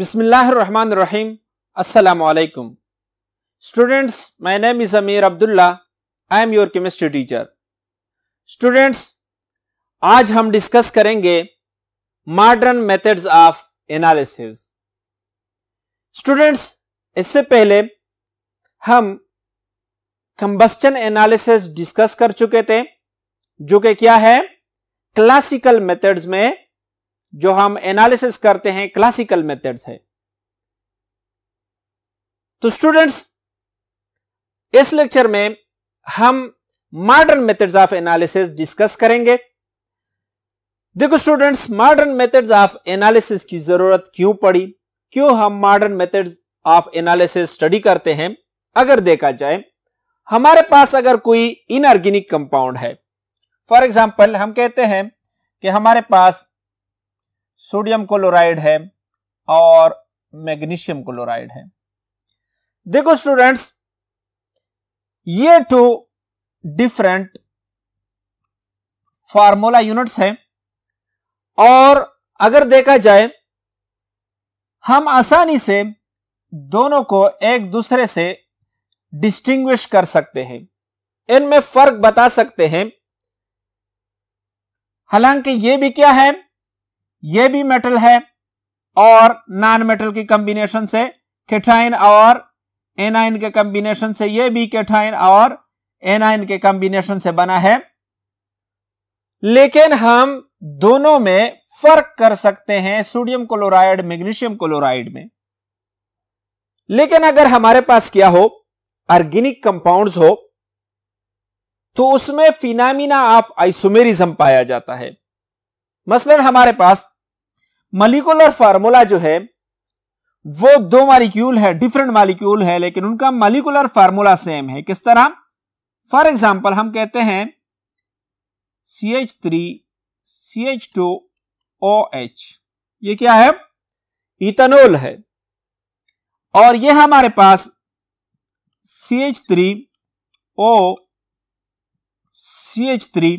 बिसमीम् अल्लाम students my name is Amir Abdullah I am your chemistry teacher students आज हम discuss करेंगे modern methods of analysis students इससे पहले हम कंबस्टन एनालिसिस डिस्कस कर चुके थे जो कि क्या है क्लासिकल मेथड्स में जो हम एनालिसिस करते हैं क्लासिकल मेथड है तो स्टूडेंट्स इस लेक्चर में हम modern methods of analysis discuss करेंगे देखो students modern methods of analysis की जरूरत क्यों पड़ी क्यों हम modern methods of analysis study करते हैं अगर देखा जाए हमारे पास अगर कोई इनऑर्गेनिक कंपाउंड है फॉर एग्जाम्पल हम कहते हैं कि हमारे पास सोडियम क्लोराइड है और मैग्नीशियम क्लोराइड है देखो स्टूडेंट्स ये टू डिफरेंट फार्मूला यूनिट्स हैं और अगर देखा जाए हम आसानी से दोनों को एक दूसरे से डिस्टिंग्विश कर सकते हैं इनमें फर्क बता सकते हैं हालांकि ये भी क्या है ये भी मेटल है और नॉन मेटल की कंबिनेशन से केटाइन और एनाइन के कंबिनेशन से ये भी केटाइन और एनाइन के कॉम्बिनेशन से बना है लेकिन हम दोनों में फर्क कर सकते हैं सोडियम क्लोराइड मैग्नीशियम क्लोराइड में लेकिन अगर हमारे पास क्या हो ऑर्गेनिक कंपाउंड्स हो तो उसमें फिनामिना ऑफ आइसोमेरिज्म पाया जाता है मसलन हमारे पास मलिकुलर फार्मूला जो है वो दो मालिक्यूल है डिफरेंट मालिक्यूल है लेकिन उनका मालिकुलर फार्मूला सेम है किस तरह फॉर एग्जाम्पल हम कहते हैं C H three C H two O H ये क्या है इथेनॉल है और ये हमारे पास C H three O C H three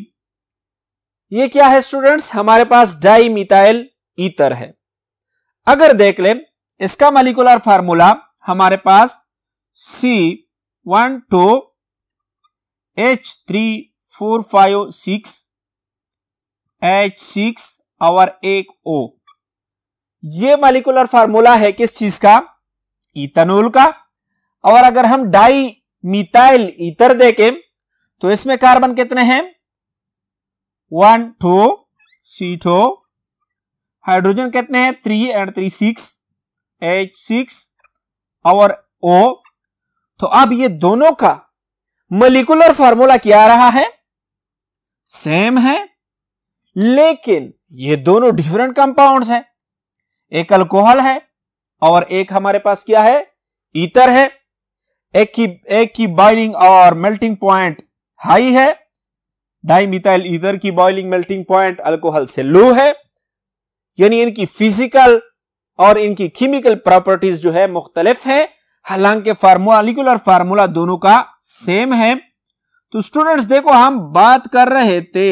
ये क्या है स्टूडेंट्स हमारे पास डाई मिथाइल ईतर है अगर देख ले इसका मालिकुलर फार्मूला हमारे पास C one two H three four five six H six और एक ओ ये मालिकुलर फार्मूला है किस चीज का इथेनॉल का और अगर हम डाई मिथाइल इतर देखें तो इसमें कार्बन कितने हैं one two C two hydrogen कितने हैं three and three six H six और ओ तो अब ये दोनों का मलिकुलर फॉर्मूला क्या आ रहा है सेम है लेकिन ये दोनों डिफरेंट कंपाउंड्स हैं एक अल्कोहल है और एक हमारे पास क्या है ईतर है एक की एक की बॉइलिंग और मेल्टिंग पॉइंट हाई है डाइमिथाइल मिथाइल ईथर की बॉइलिंग मेल्टिंग पॉइंट अल्कोहल से लो है यानी इनकी फिजिकल और इनकी केमिकल प्रॉपर्टीज जो है मुख्तलिफ है हालांकि फार्मोलिकुलर फार्मूला दोनों का सेम है तो स्टूडेंट्स देखो हम बात कर रहे थे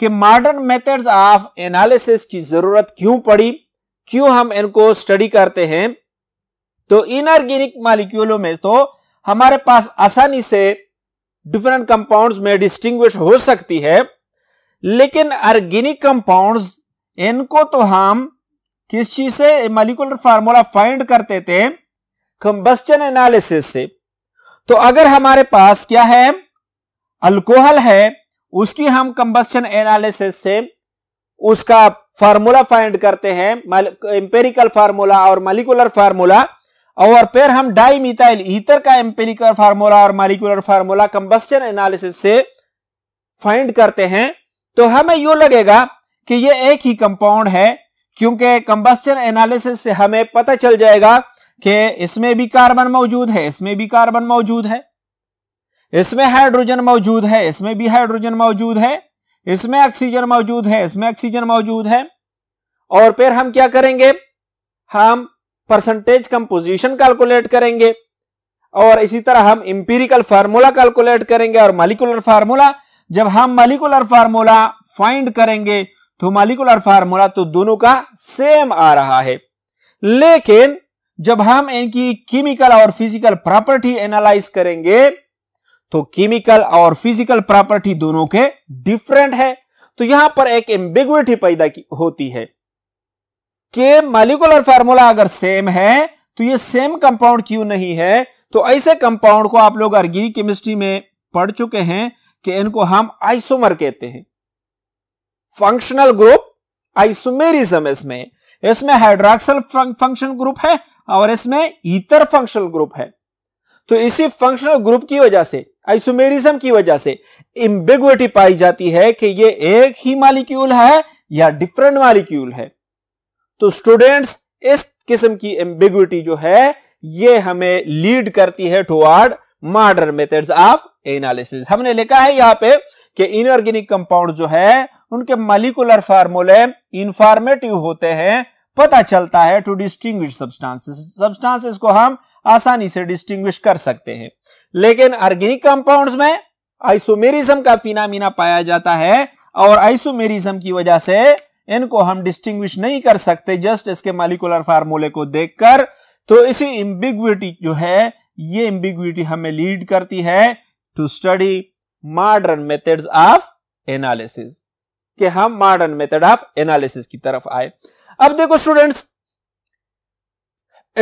कि मॉडर्न मेथड्स ऑफ एनालिसिस की जरूरत क्यों पड़ी क्यों हम इनको स्टडी करते हैं तो इनऑर्गेनिक मालिक्यूलों में तो हमारे पास आसानी से डिफरेंट कंपाउंड्स में डिस्टिंग्विश हो सकती है लेकिन ऑर्गेनिक कंपाउंड्स इनको तो हम किस चीज से मालिकुलर फार्मूला फाइंड करते थे कंबस्टन एनालिसिस से तो अगर हमारे पास क्या है अल्कोहल है उसकी हम कंबस्टन एनालिसिस से उसका फार्मूला फाइंड करते हैं एम्पेरिकल फार्मूला और मालिकुलर फार्मूला और फिर हम मिथाइल ईथर का एम्पेरिकल फार्मूला और मालिकुलर फार्मूला कंबस्टन एनालिसिस से फाइंड करते हैं तो हमें यू लगेगा कि ये एक ही कंपाउंड है क्योंकि कंबस्टन एनालिसिस से हमें पता चल जाएगा कि इसमें भी कार्बन मौजूद है इसमें भी कार्बन मौजूद है इसमें हाइड्रोजन मौजूद है इसमें भी हाइड्रोजन मौजूद है इसमें ऑक्सीजन मौजूद है इसमें ऑक्सीजन मौजूद है और फिर हम क्या करेंगे हम परसेंटेज कंपोजिशन कैलकुलेट करेंगे और इसी तरह हम इंपीरिकल फार्मूला कैलकुलेट करेंगे और मालिकुलर फार्मूला जब हम मालिकुलर फार्मूला फाइंड करेंगे तो मालिकुलर फार्मूला तो दोनों का सेम आ रहा है लेकिन जब हम इनकी केमिकल और फिजिकल प्रॉपर्टी एनालाइज करेंगे तो केमिकल और फिजिकल प्रॉपर्टी दोनों के डिफरेंट है तो यहां पर एक एम्बिग्विटी पैदा होती है कि मालिकुलर फार्मूला अगर सेम है तो ये सेम कंपाउंड क्यों नहीं है तो ऐसे कंपाउंड को आप लोग अर्गी केमिस्ट्री में पढ़ चुके हैं कि इनको हम आइसोमर कहते हैं फंक्शनल ग्रुप आइसोमेरिज्म इसमें इसमें हाइड्रोक्सल फंक्शनल ग्रुप है और इसमें ईथर फंक्शनल ग्रुप है तो इसी फंक्शनल ग्रुप की वजह से आइसोमेरिज्म की वजह से इम्बिग्विटी पाई जाती है कि ये एक ही मालिक्यूल है या डिफरेंट मालिक्यूल है तो स्टूडेंट्स इस किस्म की एम्बिग्विटी जो है ये हमें लीड करती है toward modern methods of analysis हमने लिखा है यहां पे कि इनऑर्गेनिक कंपाउंड जो है उनके मलिकुलर फार्मूले इंफॉर्मेटिव होते हैं पता चलता है टू डिस्टिंग्विश सब्सटेंसेस सब्सटेंसेस को हम आसानी से डिस्टिंग्विश कर सकते हैं लेकिन ऑर्गेनिक कंपाउंड्स में आइसोमेरिज्म का फिनामिना पाया जाता है और आइसोमेरिज्म की वजह से इनको हम डिस्टिंग्विश नहीं कर सकते जस्ट इसके मालिकुलर फार्मूले को देखकर तो इसी इम्बिग्विटी जो है ये इंबिग्विटी हमें लीड करती है to study modern methods of analysis कि हम मॉडर्न मेथड ऑफ एनालिसिस की तरफ आए अब देखो स्टूडेंट्स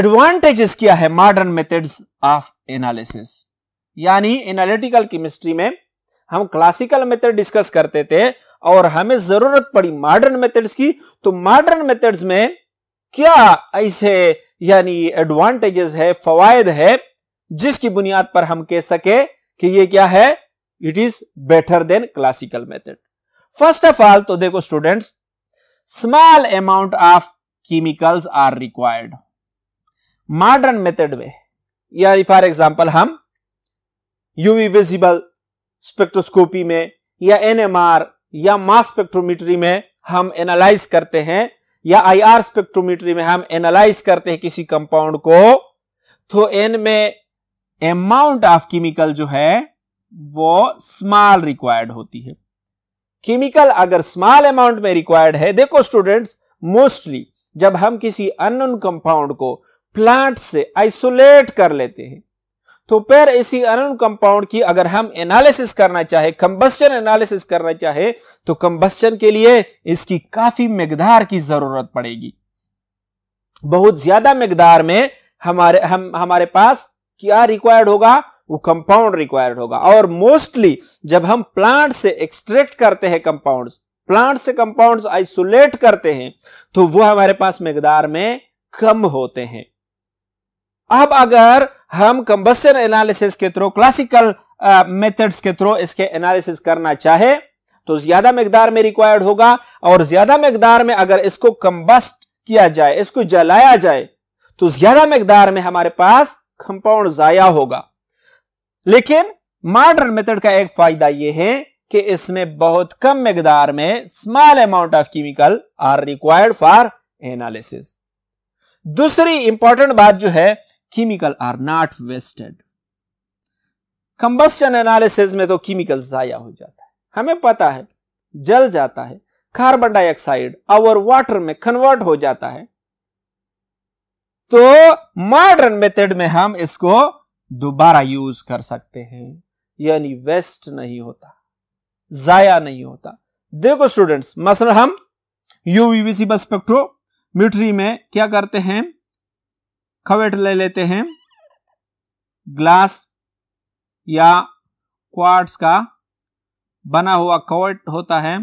एडवांटेजेस क्या है मॉडर्न मेथड्स ऑफ एनालिसिस यानी एनालिटिकल केमिस्ट्री में हम क्लासिकल मेथड डिस्कस करते थे और हमें जरूरत पड़ी मॉडर्न मेथड्स की तो मॉडर्न मेथड्स में क्या ऐसे यानी एडवांटेजेस है फवायद है जिसकी बुनियाद पर हम कह सके कि ये क्या है it is better than classical method first of all तो देखो students small amount of chemicals are required modern method में या फॉर एग्जाम्पल हम यूवी विजिबल स्पेक्ट्रोस्कोपी में या एनएमआर या मास स्पेक्ट्रोमीटरी में हम एनालाइज करते हैं या आईआर स्पेक्ट्रोमीटरी में हम एनालाइज करते हैं किसी कंपाउंड को तो एन में अमाउंट ऑफ केमिकल जो है वो स्मॉल रिक्वायर्ड होती है केमिकल अगर स्मॉल अमाउंट में रिक्वायर्ड है देखो स्टूडेंट्स मोस्टली जब हम किसी अननोन कंपाउंड को प्लांट से आइसोलेट कर लेते हैं तो फिर इसी अनन कंपाउंड की अगर हम एनालिसिस करना चाहे कंबस्टन एनालिसिस करना चाहे तो कंबस्टन के लिए इसकी काफी मकदार की जरूरत पड़ेगी बहुत ज्यादा मकदार में हमारे हम हमारे पास क्या रिक्वायर्ड होगा वो कंपाउंड रिक्वायर्ड होगा और मोस्टली जब हम प्लांट से एक्सट्रैक्ट करते हैं कंपाउंड्स प्लांट से कंपाउंड्स आइसोलेट करते हैं तो वो हमारे पास मेदार में कम होते हैं अब अगर हम कंबस्टन एनालिसिस के थ्रू क्लासिकल मेथड्स के थ्रू इसके एनालिसिस करना चाहे तो ज्यादा मेदार में रिक्वायर्ड होगा और ज्यादा मेदार में अगर इसको कंबस्ट किया जाए इसको जलाया जाए तो ज्यादा मेदार में हमारे पास कंपाउंड जाया होगा लेकिन मॉडर्न मेथड का एक फायदा यह है कि इसमें बहुत कम मेदार में small amount of chemical are required for analysis दूसरी इंपॉर्टेंट बात जो है chemical are not wasted combustion analysis में तो केमिकल जाया हो जाता है हमें पता है जल जाता है कार्बन डाइऑक्साइड और वाटर में कन्वर्ट हो जाता है तो मॉडर्न मेथड में हम इसको दोबारा यूज कर सकते हैं यानी वेस्ट नहीं होता जाया नहीं होता देखो स्टूडेंट्स मसलन हम यूवीविसिबल स्पेक्ट्रोमीटरी में क्या करते हैं खवेट ले लेते हैं ग्लास या क्वार्ट्स का बना हुआ कवेट होता है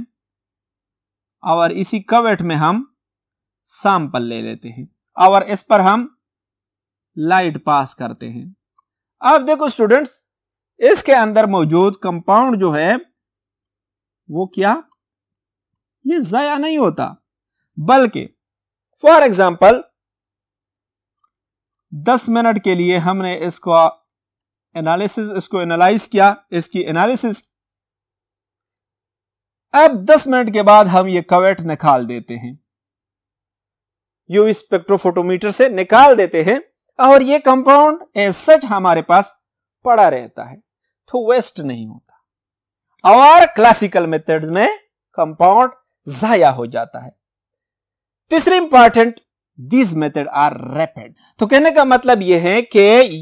और इसी कवेट में हम सैंपल ले लेते हैं और इस पर हम लाइट पास करते हैं अब देखो स्टूडेंट्स इसके अंदर मौजूद कंपाउंड जो है वो क्या ये जया नहीं होता बल्कि फॉर एग्जाम्पल दस मिनट के लिए हमने इसको एनालिसिस इसको एनालाइज किया इसकी एनालिसिस अब 10 मिनट के बाद हम ये कवेट निकाल देते हैं यू स्पेक्ट्रोफोटोमीटर से निकाल देते हैं और ये कंपाउंड सच हमारे पास पड़ा रहता है तो वेस्ट नहीं होता और क्लासिकल मेथड्स में कंपाउंड जाया हो जाता है तीसरी important these method are rapid तो कहने का मतलब यह है कि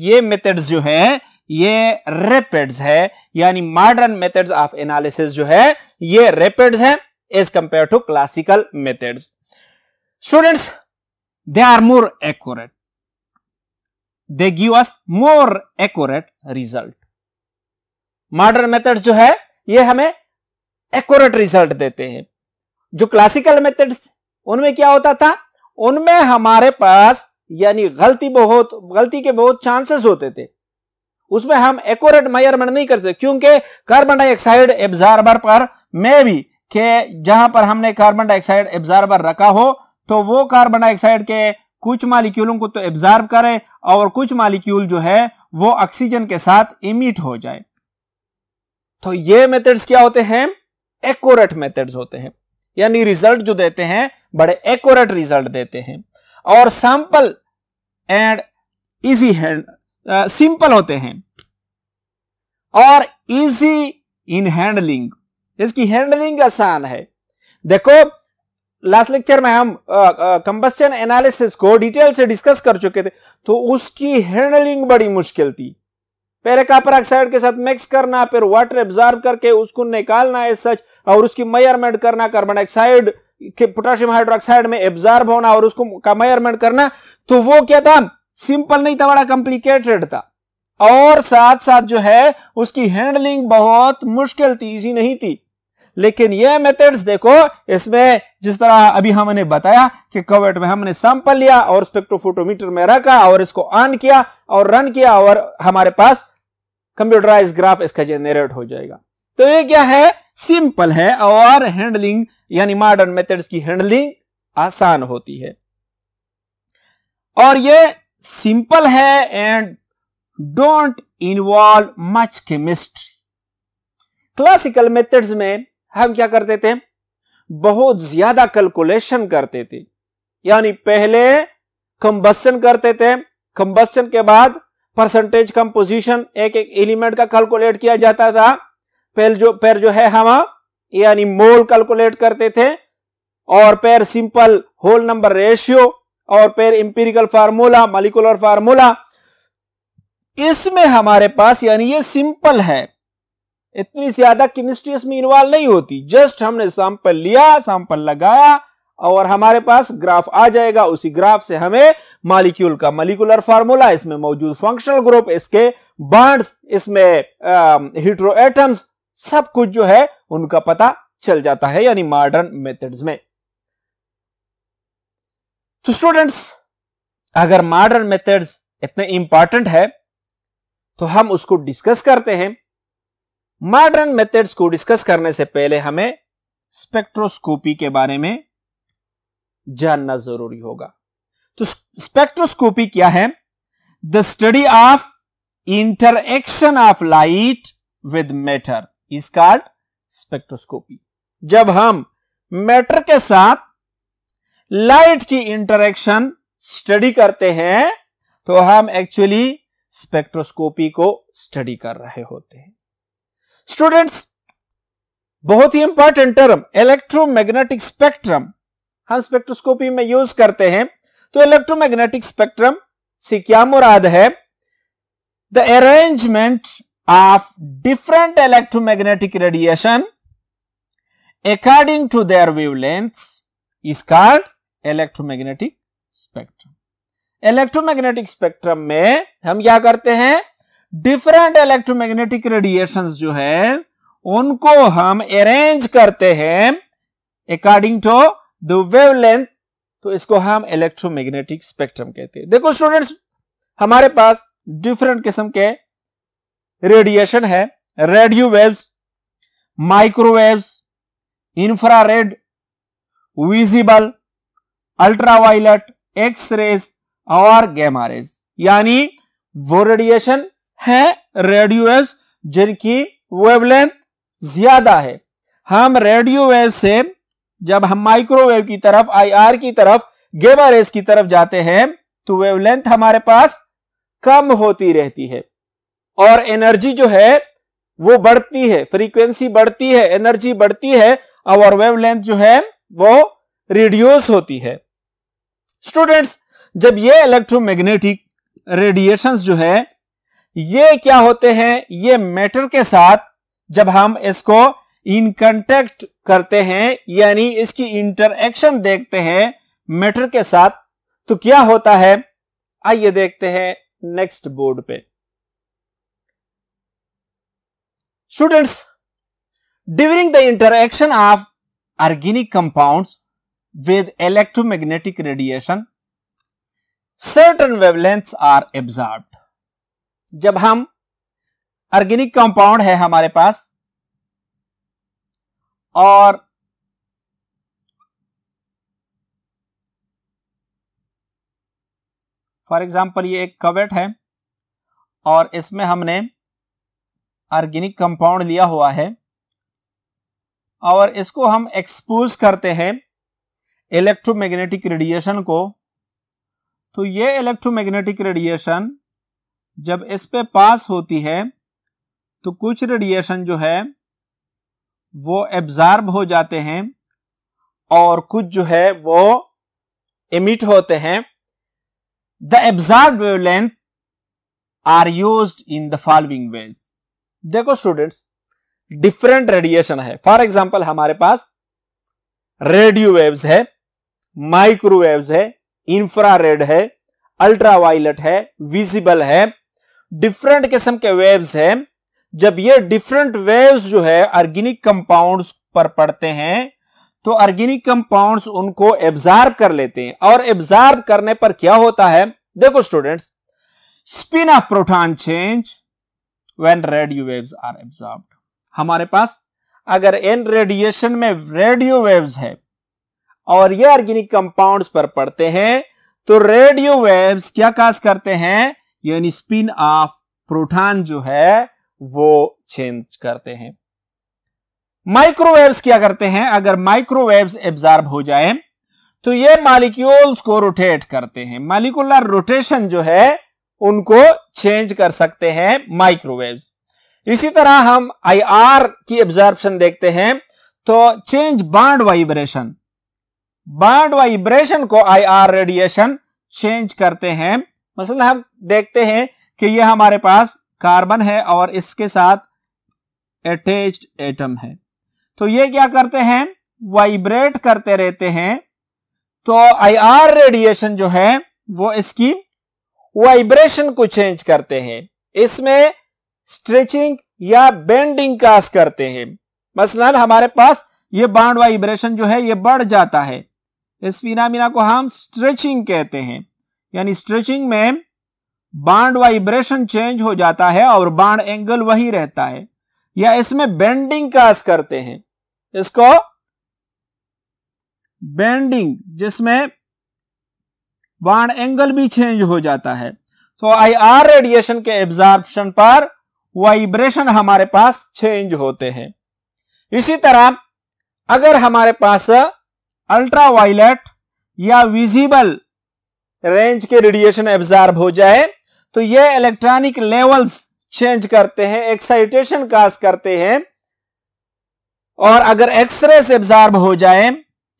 ये मेथड्स जो है ये रैपिड्स है यानी मॉडर्न मेथड्स ऑफ एनालिसिस जो है ये रैपिड्स है as compare to classical methods students they are more accurate they give us more accurate result modern methods जो है ये हमें एक्यूरेट रिजल्ट देते हैं जो क्लासिकल मेथड्स उनमें क्या होता था उनमें हमारे पास यानी गलती बहुत गलती के बहुत चांसेस होते थे उसमें हम एक्यूरेट मेजरमेंट नहीं करते क्योंकि कार्बन डाइऑक्साइड एब्जॉर्बर पर में भी के जहां पर हमने कार्बन डाइऑक्साइड एब्जॉर्बर रखा हो तो वो कार्बन डाइऑक्साइड के कुछ मालिक्यूलों को तो एब्जॉर्ब करे और कुछ मालिक्यूल जो है वो ऑक्सीजन के साथ इमिट हो जाए तो ये मेथड्स क्या होते हैं एकोरेट मेथड्स होते हैं यानी रिजल्ट जो देते हैं बड़े एकोरेट रिजल्ट देते हैं और sample and easy hand simple होते हैं और इजी इन हैंडलिंग इसकी हैंडलिंग आसान है देखो लास्ट लेक्चर में हम कंबस्टन एनालिसिस को डिटेल से डिस्कस कर चुके थे तो उसकी हैंडलिंग बड़ी मुश्किल थी पहले कापर ऑक्साइड के साथ मिक्स करना फिर वाटर एब्जॉर्ब करके उसको निकालना एज सच और उसकी मेयरमेंट करना कार्बन डाइऑक्साइड के पोटाशियम हाइड्रोक्साइड में एब्जॉर्ब होना और उसको का मेयरमेंट करना तो वो क्या था सिंपल नहीं था बड़ा कॉम्प्लिकेटेड था और साथ साथ जो है उसकी हैंडलिंग बहुत मुश्किल थी इजी नहीं थी लेकिन ये मेथड्स देखो इसमें जिस तरह अभी हमने बताया कि कवर्ट में हमने सैंपल लिया और स्पेक्ट्रोफोटोमीटर में रखा और इसको ऑन किया और रन किया और हमारे पास कंप्यूटराइज ग्राफ इसका जेनरेट हो जाएगा तो ये क्या है सिंपल है और हैंडलिंग यानी मॉडर्न मेथड्स की हैंडलिंग आसान होती है और ये सिंपल है and don't involve much chemistry classical methods में हम क्या करते थे बहुत ज्यादा कैलकुलेशन करते थे यानी पहले कंबस्टन करते थे कंबस्टन के बाद परसेंटेज कंपोजिशन एक एक एलिमेंट का कैलकुलेट किया जाता था पहले जो पैर जो है हम यानी मोल कैलकुलेट करते थे और पैर सिंपल होल नंबर रेशियो और पैर इंपेरिकल फार्मूला मलिकुलर फार्मूला इसमें हमारे पास यानी ये सिंपल है इतनी ज्यादा केमिस्ट्री इसमें इन्वॉल्व नहीं होती जस्ट हमने सैंपल लिया सैंपल लगाया और हमारे पास ग्राफ आ जाएगा उसी ग्राफ से हमें मालिक्यूल का मालिकुलर फार्मूला इसमें मौजूद फंक्शनल ग्रुप इसके बॉन्ड्स इसमें हिट्रो एटम्स सब कुछ जो है उनका पता चल जाता है यानी मॉडर्न मेथड्स में तो स्टूडेंट्स अगर मॉडर्न मेथड्स इतने इंपॉर्टेंट है तो हम उसको डिस्कस करते हैं मॉडर्न मेथड्स को डिस्कस करने से पहले हमें स्पेक्ट्रोस्कोपी के बारे में जानना जरूरी होगा तो स्पेक्ट्रोस्कोपी क्या है the study of interaction of light with matter is called spectroscopy जब हम मैटर के साथ लाइट की इंटरेक्शन स्टडी करते हैं तो हम एक्चुअली स्पेक्ट्रोस्कोपी को स्टडी कर रहे होते हैं स्टूडेंट्स बहुत ही इंपॉर्टेंट टर्म इलेक्ट्रोमैग्नेटिक स्पेक्ट्रम हम स्पेक्ट्रोस्कोपी में यूज करते हैं तो इलेक्ट्रोमैग्नेटिक स्पेक्ट्रम से क्या मुराद है the arrangement of different electromagnetic radiation according to their wavelengths is called electromagnetic spectrum electromagnetic spectrum में हम क्या करते हैं डिफरेंट इलेक्ट्रोमैग्नेटिक रेडिएशंस जो है उनको हम अरेंज करते हैं अकॉर्डिंग टू द वेवलेंथ तो इसको हम इलेक्ट्रोमैग्नेटिक स्पेक्ट्रम कहते हैं देखो स्टूडेंट्स हमारे पास डिफरेंट किस्म के रेडिएशन है radio waves microwaves infrared visible ultraviolet X rays और गैमा रेज यानी वो रेडिएशन है रेडियो वेव्स जिनकी वेवलेंथ ज्यादा है हम रेडियो वेव से जब हम माइक्रोवेव की तरफ आईआर की तरफ गेमा रेस की तरफ जाते हैं तो वेवलेंथ हमारे पास कम होती रहती है और एनर्जी जो है वो बढ़ती है फ्रीक्वेंसी बढ़ती है एनर्जी बढ़ती है और वेवलेंथ जो है वो रिड्यूस होती है स्टूडेंट्स जब ये इलेक्ट्रोमैग्नेटिक रेडिएशंस जो है ये क्या होते हैं ये मैटर के साथ जब हम इसको इनकंटेक्ट करते हैं यानी इसकी इंटरक्शन देखते हैं मैटर के साथ तो क्या होता है आइए देखते हैं नेक्स्ट बोर्ड पे students during the interaction of organic compounds with electromagnetic radiation certain wavelengths are absorb जब हम ऑर्गेनिक कंपाउंड है हमारे पास और फॉर एग्जाम्पल ये एक कवेट है और इसमें हमने ऑर्गेनिक कंपाउंड लिया हुआ है और इसको हम एक्सपोज करते हैं इलेक्ट्रोमैग्नेटिक रेडिएशन को तो ये इलेक्ट्रोमैग्नेटिक रेडिएशन जब इस पे पास होती है तो कुछ रेडिएशन जो है वो एब्जार्ब हो जाते हैं और कुछ जो है वो इमिट होते हैं the absorb wavelength are use in the following ways देखो स्टूडेंट्स डिफरेंट रेडिएशन है फॉर एग्जाम्पल हमारे पास रेडियो वेव्स है माइक्रोवेव्स है इंफ्रारेड है अल्ट्रावायलेट है विजिबल है डिफरेंट किस्म के वेव्स है जब ये डिफरेंट वेव्स जो है अर्गेनिक कंपाउंड्स पर पड़ते हैं तो अर्गेनिक कंपाउंड्स उनको एब्जॉर्ब कर लेते हैं और एब्जॉर्ब करने पर क्या होता है देखो students spin of proton change when radio waves are absorb हमारे पास अगर एन रेडिएशन में रेडियो वेव्स है और ये अर्गेनिक कंपाउंड्स पर पड़ते हैं तो रेडियो वेव्स क्या काज करते हैं यानी स्पिन ऑफ प्रोटॉन जो है वो चेंज करते हैं माइक्रोवेव्स क्या करते हैं अगर माइक्रोवेव्स एब्जॉर्ब हो जाए तो ये मालिक्यूल्स को रोटेट करते हैं मालिकुलर रोटेशन जो है उनको चेंज कर सकते हैं माइक्रोवेव्स इसी तरह हम आईआर की एब्जॉर्प्शन देखते हैं तो चेंज बाड वाइब्रेशन बाड वाइब्रेशन को आईआर रेडिएशन चेंज करते हैं मसल हम देखते हैं कि यह हमारे पास कार्बन है और इसके साथ अटैच एटम है तो ये क्या करते हैं वाइब्रेट करते रहते हैं तो आई आर रेडिएशन जो है वो इसकी वाइब्रेशन को चेंज करते हैं इसमें स्ट्रेचिंग या बेंडिंग कास करते हैं मसलन हमारे पास ये बाड वाइब्रेशन जो है ये बढ़ जाता है इस फिनामिना को हम स्ट्रेचिंग कहते हैं यानी स्ट्रेचिंग में बाड वाइब्रेशन चेंज हो जाता है और बाड एंगल वही रहता है या इसमें बेंडिंग कास करते हैं इसको बेंडिंग जिसमें बाड एंगल भी चेंज हो जाता है तो आई आर रेडिएशन के एब्जॉर्बन पर वाइब्रेशन हमारे पास चेंज होते हैं इसी तरह अगर हमारे पास अल्ट्रावायलेट या विजिबल रेंज के रेडिएशन एब्जॉर्ब हो जाए तो ये इलेक्ट्रॉनिक लेवल्स चेंज करते हैं एक्साइटेशन काज करते हैं और अगर एक्सरे से एब्जॉर्ब हो जाए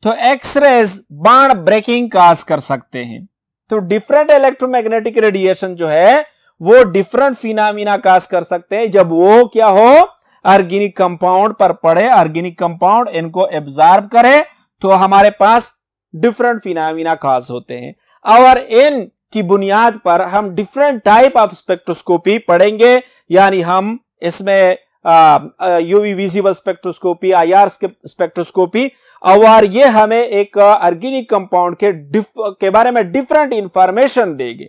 तो एक्सरे बाण ब्रेकिंग काज कर सकते हैं तो डिफरेंट इलेक्ट्रोमैग्नेटिक रेडिएशन जो है वो डिफरेंट फिनामिना काज कर सकते हैं जब वो क्या हो ऑर्गेनिक कंपाउंड पर पड़े ऑर्गेनिक कंपाउंड इनको एब्जॉर्ब करे तो हमारे पास डिफरेंट फिनामिना काज होते हैं और इन की बुनियाद पर हम डिफरेंट टाइप ऑफ स्पेक्ट्रोस्कोपी पढ़ेंगे यानी हम इसमें UV visible spectroscopy IR spectroscopy और ये हमें एक अर्गेनिक कंपाउंड के डिफ के बारे में डिफरेंट इंफॉर्मेशन देंगे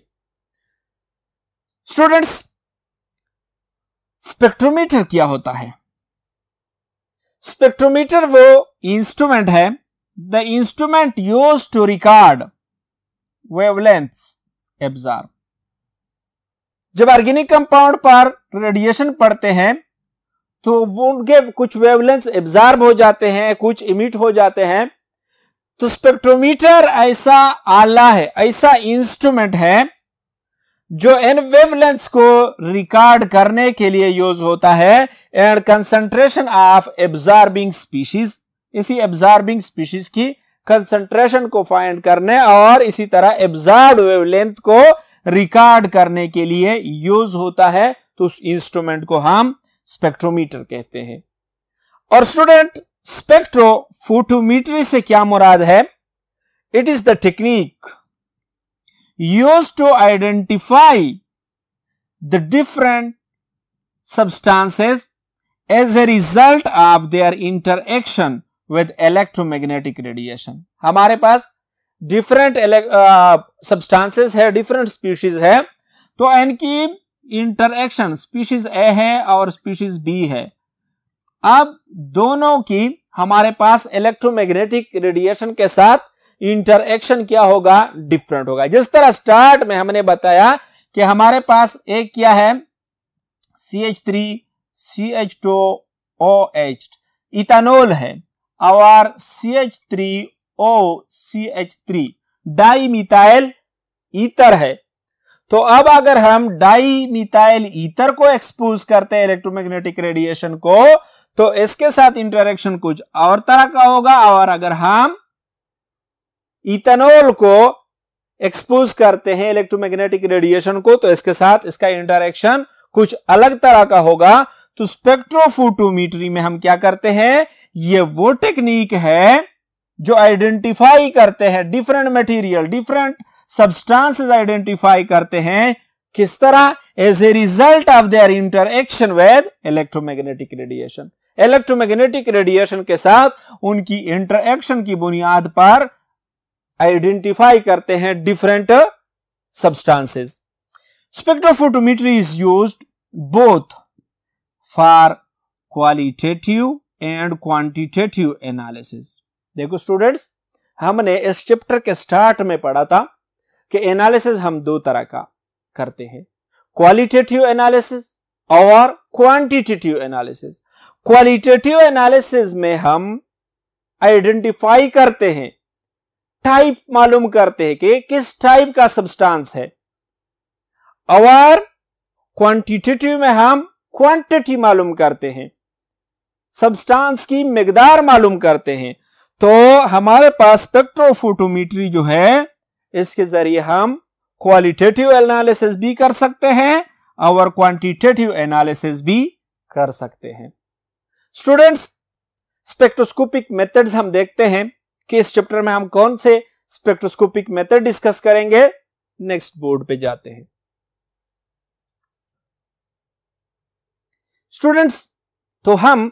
स्टूडेंट्स स्पेक्ट्रोमीटर क्या होता है स्पेक्ट्रोमीटर वो इंस्ट्रूमेंट है the instrument use to record wavelength absorb जब ऑर्गेनिक कंपाउंड पर रेडिएशन पड़ते हैं तो वो उनके कुछ वेवलेंस एब्जॉर्ब हो जाते हैं कुछ इमिट हो जाते हैं तो स्पेक्ट्रोमीटर ऐसा आला है ऐसा इंस्ट्रूमेंट है जो इन वेवलेंस को रिकॉर्ड करने के लिए यूज होता है and concentration of absorbing species इसी एब्जॉर्बिंग स्पीशीज की कंसंट्रेशन को फाइंड करने और इसी तरह एब्जॉर्ड वेवलेंथ को रिकॉर्ड करने के लिए यूज होता है तो उस इंस्ट्रूमेंट को हम स्पेक्ट्रोमीटर कहते हैं और स्टूडेंट स्पेक्ट्रो फोटोमीटरी से क्या मुराद है it is the technique use to identify the different substances as a result of their interaction with electromagnetic radiation हमारे पास डिफरेंट सब्सटेंसेस है डिफरेंट स्पीशीज है तो इनकी इंटरएक्शन स्पीशीज ए है और स्पीशीज बी है अब दोनों की हमारे पास इलेक्ट्रोमैग्नेटिक रेडिएशन के साथ इंटरएक्शन क्या होगा डिफरेंट होगा जिस तरह स्टार्ट में हमने बताया कि हमारे पास एक क्या है C H three C H two O H ethanol है our CH3 डाईमिथाइल ईथर है तो अब अगर हम डाईमिथाइल ईथर को एक्सपोज करते हैं इलेक्ट्रोमैग्नेटिक रेडिएशन को तो इसके साथ इंटरेक्शन कुछ और तरह का होगा और अगर हम इथेनॉल को एक्सपोज करते हैं इलेक्ट्रोमैग्नेटिक रेडिएशन को तो इसके साथ इसका इंटरेक्शन कुछ अलग तरह का होगा तो स्पेक्ट्रोफोटोमीटरी में हम क्या करते हैं ये वो टेक्निक है जो आइडेंटिफाई करते हैं different material different substances identify करते हैं किस तरह as a result of their interaction with electromagnetic radiation electromagnetic radiation के साथ उनकी इंटरएक्शन की बुनियाद पर आइडेंटिफाई करते हैं different substances spectrophotometry is used both for qualitative and quantitative analysis देखो स्टूडेंट्स हमने इस चैप्टर के स्टार्ट में पढ़ा था कि एनालिसिस हम दो तरह का करते हैं क्वालिटेटिव एनालिसिस और क्वांटिटेटिव एनालिसिस क्वालिटेटिव एनालिसिस में हम आइडेंटिफाई करते हैं टाइप मालूम करते हैं कि किस टाइप का सब्सटेंस है और क्वांटिटेटिव में हम क्वांटिटी मालूम करते हैं सब्सटेंस की मकदार मालूम करते हैं तो हमारे पास स्पेक्ट्रोफोटोमीट्री जो है इसके जरिए हम क्वालिटेटिव एनालिसिस भी कर सकते हैं और क्वांटिटेटिव एनालिसिस भी कर सकते हैं स्टूडेंट्स स्पेक्ट्रोस्कोपिक मेथड्स हम देखते हैं कि इस चैप्टर में हम कौन से स्पेक्ट्रोस्कोपिक मेथड डिस्कस करेंगे नेक्स्ट बोर्ड पे जाते हैं स्टूडेंट्स तो हम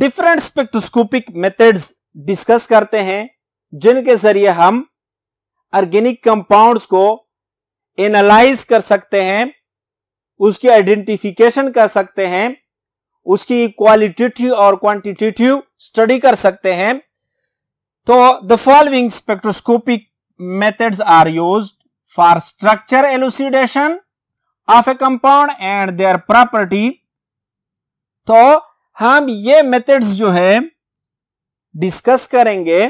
डिफरेंट स्पेक्ट्रोस्कोपिक मेथड्स डिस्कस करते हैं जिनके जरिए हम ऑर्गेनिक कंपाउंड्स को एनालाइज कर सकते हैं उसकी आइडेंटिफिकेशन कर सकते हैं उसकी क्वालिटेटिव और क्वांटिटेटिव स्टडी कर सकते हैं तो the following spectroscopic methods are use for structure elucidation of a compound and their property तो हम ये मेथड्स जो है डिस्कस करेंगे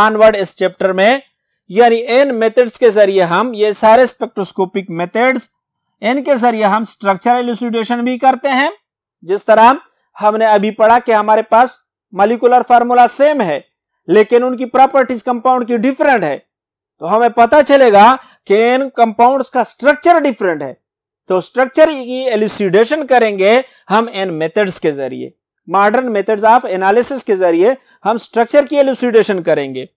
ऑनवर्ड इस चैप्टर में यानी इन मेथड्स के जरिए हम ये सारे स्पेक्ट्रोस्कोपिक मेथड्स इनके जरिए हम स्ट्रक्चर एलुसिडेशन भी करते हैं जिस तरह हमने अभी पढ़ा कि हमारे पास मलिकुलर फार्मूला सेम है लेकिन उनकी प्रॉपर्टीज कंपाउंड की डिफरेंट है तो हमें पता चलेगा कि इन कंपाउंड्स का स्ट्रक्चर डिफरेंट है तो स्ट्रक्चर की एलुसिडेशन करेंगे हम एन मेथड्स के जरिए मॉडर्न मेथड्स ऑफ एनालिसिस के जरिए हम स्ट्रक्चर की एलुसिडेशन करेंगे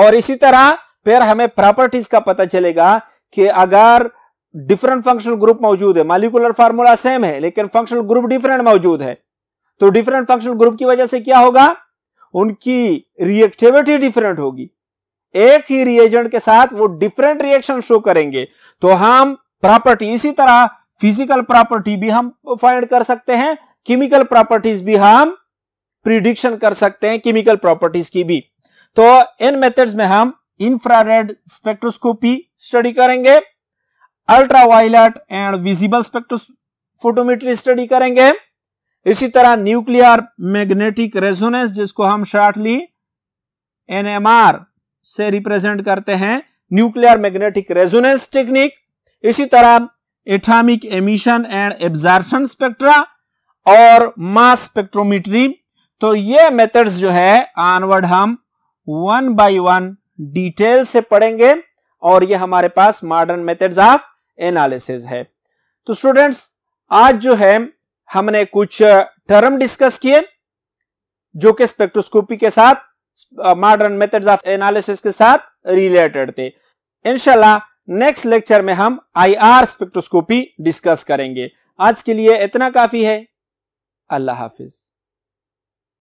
और इसी तरह फिर हमें प्रॉपर्टीज का पता चलेगा कि अगर डिफरेंट फंक्शनल ग्रुप मौजूद है मालिकुलर फार्मूला सेम है लेकिन फंक्शनल ग्रुप डिफरेंट मौजूद है तो डिफरेंट फंक्शनल ग्रुप की वजह से क्या होगा उनकी रिएक्टिविटी डिफरेंट होगी एक ही रिएजेंट के साथ वो डिफरेंट रिएक्शन शो करेंगे तो हम प्रॉपर्टी इसी तरह फिजिकल प्रॉपर्टी भी हम फाइंड कर सकते हैं केमिकल प्रॉपर्टीज भी हम प्रिडिक्शन कर सकते हैं केमिकल प्रॉपर्टीज की भी तो इन मेथड्स में हम इंफ्रारेड स्पेक्ट्रोस्कोपी स्टडी करेंगे ultraviolet and visible spectrophotometry study करेंगे इसी तरह न्यूक्लियर मैग्नेटिक रेजोनेंस जिसको हम शॉर्टली एनएमआर से रिप्रेजेंट करते हैं न्यूक्लियर मैग्नेटिक रेजोनेंस टेक्निक इसी तरह atomic emission and absorption spectra और मास स्पेक्ट्रोमीटरी तो ये मेथड्स जो है आनवर्ड हम वन बाय वन डिटेल से पढ़ेंगे और ये हमारे पास मॉडर्न मेथड्स ऑफ एनालिसिस है तो स्टूडेंट्स आज जो है हमने कुछ टर्म डिस्कस किए जो कि स्पेक्ट्रोस्कोपी के साथ मॉडर्न मेथड्स ऑफ एनालिसिस के साथ रिलेटेड थे इनशाला नेक्स्ट लेक्चर में हम आईआर स्पेक्ट्रोस्कोपी डिस्कस करेंगे आज के लिए इतना काफी है अल्लाह हाफिज़